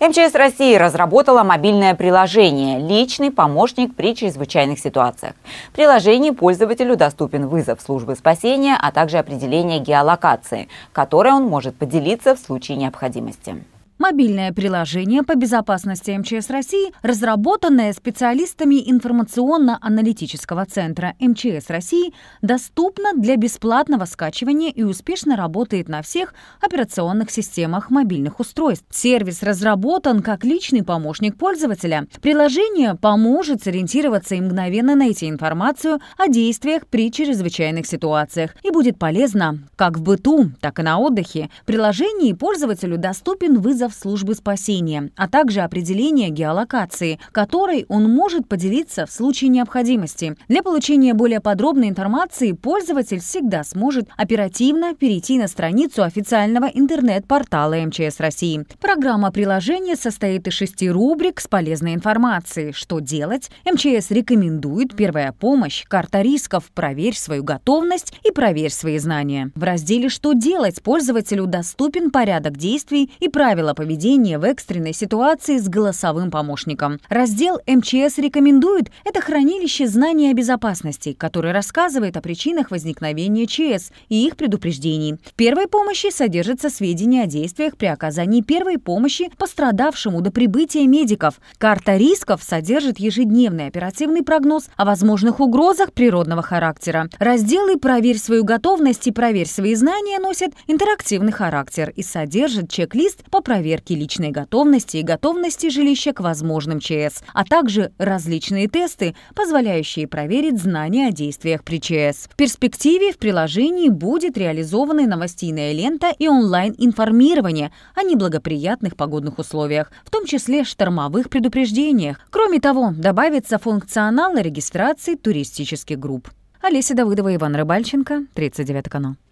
МЧС России разработала мобильное приложение «Личный помощник при чрезвычайных ситуациях». В приложении пользователю доступен вызов службы спасения, а также определение геолокации, которой он может поделиться в случае необходимости. Мобильное приложение по безопасности МЧС России, разработанное специалистами информационно-аналитического центра МЧС России, доступно для бесплатного скачивания и успешно работает на всех операционных системах мобильных устройств. Сервис разработан как личный помощник пользователя. Приложение поможет сориентироваться и мгновенно найти информацию о действиях при чрезвычайных ситуациях и будет полезно как в быту, так и на отдыхе. Приложение приложении пользователю доступен вызов агентов службы спасения, а также определение геолокации, которой он может поделиться в случае необходимости. Для получения более подробной информации пользователь всегда сможет оперативно перейти на страницу официального интернет-портала МЧС России. Программа приложения состоит из шести рубрик с полезной информацией. Что делать? МЧС рекомендует первая помощь, карта рисков, проверь свою готовность и проверь свои знания. В разделе «Что делать» пользователю доступен порядок действий и правила поведения в экстренной ситуации с голосовым помощником. Раздел МЧС рекомендует – это хранилище знаний о безопасности, который рассказывает о причинах возникновения ЧС и их предупреждений. В первой помощи содержатся сведения о действиях при оказании первой помощи пострадавшему до прибытия медиков. Карта рисков содержит ежедневный оперативный прогноз о возможных угрозах природного характера. Разделы «Проверь свою готовность» и «Проверь свои знания» носят интерактивный характер и содержат чек-лист по проверке проверки личной готовности и готовности жилища к возможным ЧС, а также различные тесты, позволяющие проверить знания о действиях при ЧС. В перспективе в приложении будет реализована новостейная лента и онлайн-информирование о неблагоприятных погодных условиях, в том числе штормовых предупреждениях. Кроме того, добавится функционал регистрации туристических групп. Олеся Давыдова, Иван Рыбальченко, 39 канал.